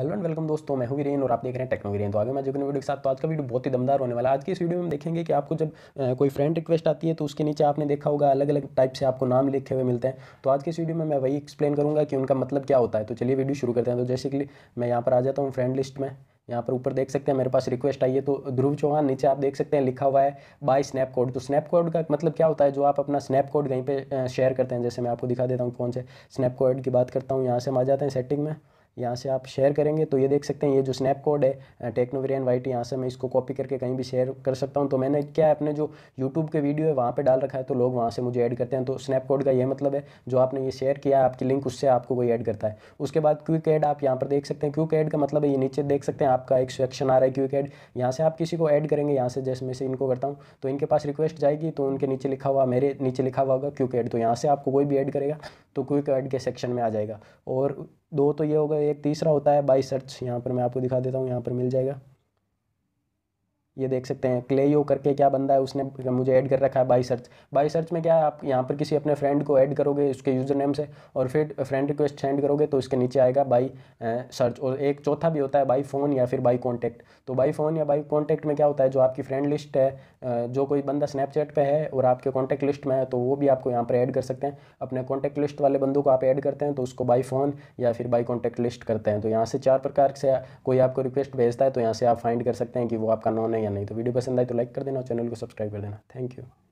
hello and welcome दोस्तों मैं हूं वीरेन और आप देख रहे हैं टेक्नो वीरेन तो आगे मैं जो वीडियो के साथ तो आज का वीडियो बहुत ही दमदार होने वाला है आज की इस वीडियो में हम देखेंगे कि आपको जब कोई फ्रेंड रिक्वेस्ट आती है तो उसके नीचे आपने देखा होगा अलग अलग टाइप से आपको नाम लिखे हुए मिलते हैं तो आज की इस वीडियो में मैं वही एक्सप्लेन करूँगा कि उनका मतलब क्या होता है तो चलिए वीडियो शुरू करते हैं तो जैसे कि मैं यहाँ पर आ जाता हूँ फ्रेंड लिस्ट में यहाँ पर ऊपर देख सकते हैं मेरे पास रिक्वेस्ट आई है तो ध्रुव चौहान नीचे आप देख सकते हैं लिखा हुआ है बाय स्नैप कोड तो स्नैप कोड का मतलब क्या होता है जो आप अपना स्नैप कोड कहीं पे शेयर करते हैं जैसे मैं आपको दिखा देता हूँ कौन से स्नैप कोड की बात करता हूँ यहाँ से हम आ जाते हैं सेटिंग में यहाँ से आप शेयर करेंगे तो ये देख सकते हैं ये जो स्नैप कोड है टेक्नोवेरियन वाइट यहाँ से मैं इसको कॉपी करके कहीं भी शेयर कर सकता हूँ तो मैंने क्या है अपने जो यूट्यूब के वीडियो है वहाँ पर डाल रखा है तो लोग वहाँ से मुझे ऐड करते हैं तो स्नैप कोड का ये मतलब है जो आपने ये शेयर किया है आपकी लिंक उससे आपको कोई ऐड करता है उसके बाद क्विक एड आप यहाँ पर देख सकते हैं क्विक एड का मतलब है ये नीचे देख सकते हैं आपका एक सेक्शन आ रहा है क्विक एड यहाँ से आप किसी को ऐड करेंगे यहाँ से जैसे मैं से इनको करता हूँ तो इनके पास रिक्वेस्ट जाएगी तो उनके नीचे लिखा हुआ मेरे नीचे लिखा हुआ होगा क्विक एड तो यहाँ से आपको कोई भी ऐड करेगा तो क्विक एड के सेक्शन में आ जाएगा और दो तो ये होगा एक तीसरा होता है बाई सर्च यहाँ पर मैं आपको दिखा देता हूँ यहाँ पर मिल जाएगा ये देख सकते हैं क्लेयो करके क्या बंदा है उसने मुझे ऐड कर रखा है बाई सर्च बाई सर्च में क्या है आप यहाँ पर किसी अपने फ्रेंड को ऐड करोगे उसके यूज़र नेम से और फिर फ्रेंड रिक्वेस्ट सेंड करोगे तो इसके नीचे आएगा बाई सर्च और एक चौथा भी होता है बाई फ़ोन या फिर बाई कॉन्टैक्ट तो बाई फ़ोन या बाई कॉन्टैक्ट में क्या होता है जो आपकी फ्रेंड लिस्ट है जो कोई बंदा स्नैपचैट पर है और आपके कॉन्टैक्ट लिस्ट में है तो वो भी आपको यहाँ पर ऐड कर सकते हैं अपने कॉन्टैक्ट लिस्ट वाले बंदों को आप ऐड करते हैं तो उसको बाई फ़ोन या फिर बाई कॉन्टैक्ट लिस्ट करते हैं तो यहाँ से चार प्रकार से कोई आपको रिक्वेस्ट भेजता है तो यहाँ से आप फाइंड कर सकते हैं कि वो आपका नॉन है नहीं तो वीडियो पसंद आए तो लाइक कर देना और चैनल को सब्सक्राइब कर देना थैंक यू